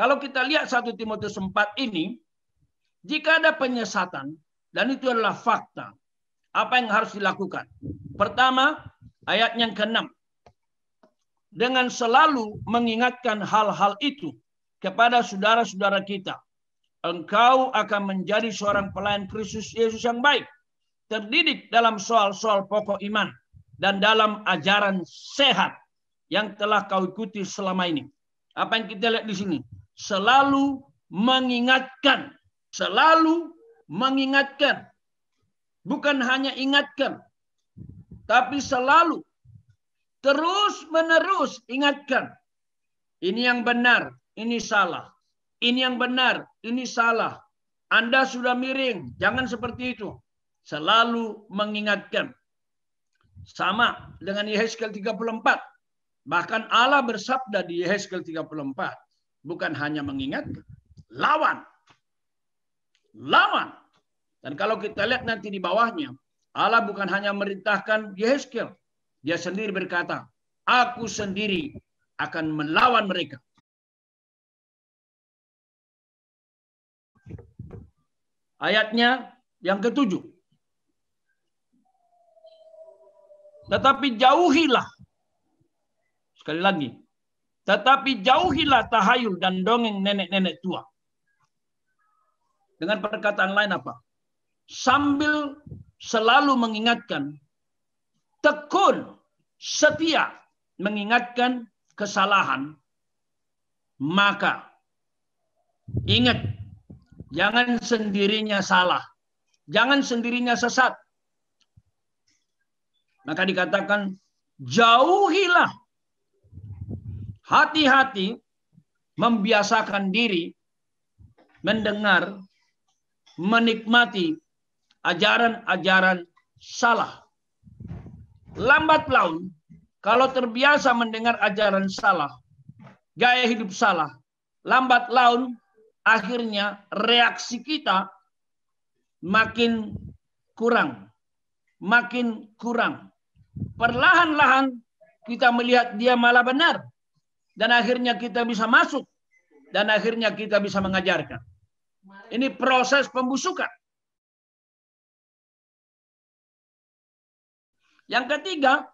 Kalau kita lihat satu Timotius 4 ini, jika ada penyesatan, dan itu adalah fakta, apa yang harus dilakukan? Pertama, ayat yang keenam, Dengan selalu mengingatkan hal-hal itu kepada saudara-saudara kita, engkau akan menjadi seorang pelayan Kristus Yesus yang baik, terdidik dalam soal-soal pokok iman dan dalam ajaran sehat yang telah kau ikuti selama ini. Apa yang kita lihat di sini? selalu mengingatkan, selalu mengingatkan. Bukan hanya ingatkan, tapi selalu terus menerus ingatkan. Ini yang benar, ini salah. Ini yang benar, ini salah. Anda sudah miring, jangan seperti itu. Selalu mengingatkan. Sama dengan Yehezkel 34. Bahkan Allah bersabda di Yehezkel 34 bukan hanya mengingat, lawan. Lawan. Dan kalau kita lihat nanti di bawahnya, Allah bukan hanya merintahkan Yehezkel. Dia sendiri berkata, aku sendiri akan melawan mereka. Ayatnya yang ketujuh. Tetapi jauhilah. Sekali lagi, tetapi jauhilah tahayul dan dongeng nenek-nenek tua. Dengan perkataan lain apa? Sambil selalu mengingatkan, tekun, setia mengingatkan kesalahan, maka ingat, jangan sendirinya salah. Jangan sendirinya sesat. Maka dikatakan, jauhilah hati-hati membiasakan diri mendengar, menikmati ajaran-ajaran salah. Lambat laun, kalau terbiasa mendengar ajaran salah, gaya hidup salah, lambat laun akhirnya reaksi kita makin kurang, makin kurang. Perlahan-lahan kita melihat dia malah benar, dan akhirnya kita bisa masuk dan akhirnya kita bisa mengajarkan. Ini proses pembusukan. Yang ketiga,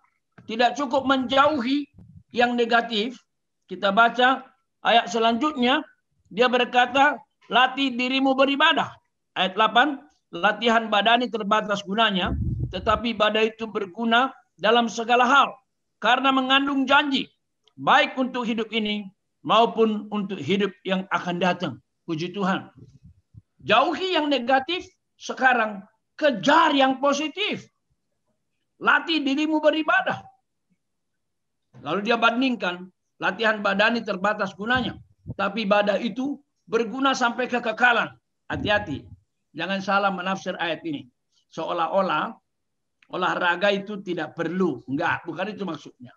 tidak cukup menjauhi yang negatif. Kita baca ayat selanjutnya, dia berkata, latih dirimu beribadah. Ayat 8, latihan badani terbatas gunanya, tetapi badai itu berguna dalam segala hal karena mengandung janji baik untuk hidup ini maupun untuk hidup yang akan datang. Puji Tuhan. Jauhi yang negatif, sekarang kejar yang positif. Latih dirimu beribadah. Lalu dia bandingkan, latihan badani terbatas gunanya. Tapi badan itu berguna sampai kekekalan. Hati-hati, jangan salah menafsir ayat ini. Seolah-olah olahraga itu tidak perlu. Enggak, bukan itu maksudnya.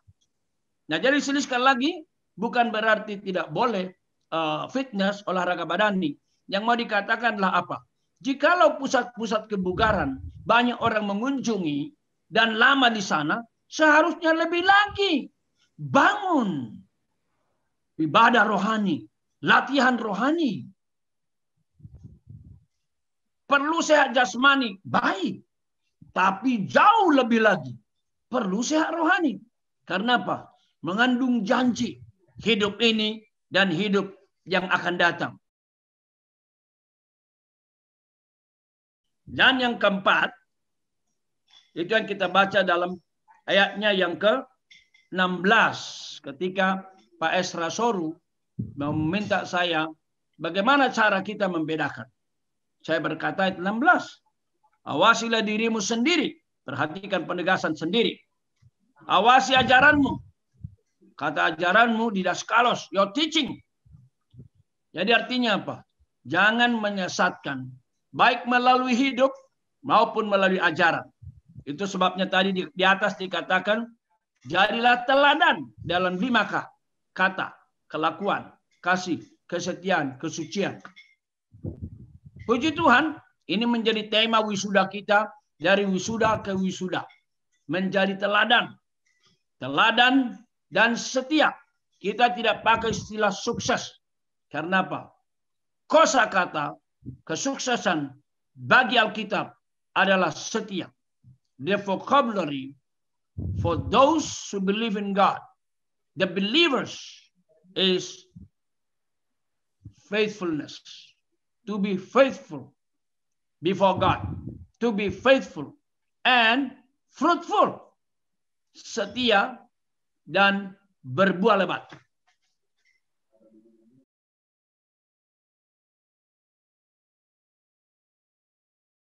Nah, jadi selisihkan lagi bukan berarti tidak boleh uh, fitness olahraga badani. Yang mau dikatakanlah apa? Jikalau pusat-pusat kebugaran banyak orang mengunjungi dan lama di sana, seharusnya lebih lagi bangun ibadah rohani, latihan rohani. Perlu sehat jasmani, baik. Tapi jauh lebih lagi perlu sehat rohani. Karena apa? mengandung janji hidup ini dan hidup yang akan datang. Dan yang keempat, itu yang kita baca dalam ayatnya yang ke-16 ketika Pak Esra Soru meminta saya bagaimana cara kita membedakan. Saya berkata ayat 16. Awasilah dirimu sendiri. Perhatikan penegasan sendiri. Awasi ajaranmu Kata ajaranmu didaskalos, your teaching. Jadi artinya apa? Jangan menyesatkan. Baik melalui hidup maupun melalui ajaran. Itu sebabnya tadi di, di atas dikatakan, jadilah teladan dalam lima kata, kelakuan, kasih, kesetiaan, kesucian. Puji Tuhan, ini menjadi tema wisuda kita dari wisuda ke wisuda. Menjadi teladan. Teladan dan setia. Kita tidak pakai istilah sukses. Karena apa? Kosa kata kesuksesan bagi Alkitab adalah setia. The vocabulary for those who believe in God, the believers is faithfulness. To be faithful before God. To be faithful and fruitful. Setia dan berbuah lebat.